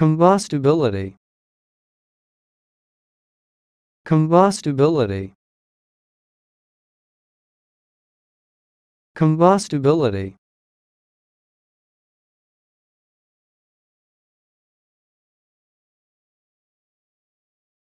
Combustibility Combustibility Combustibility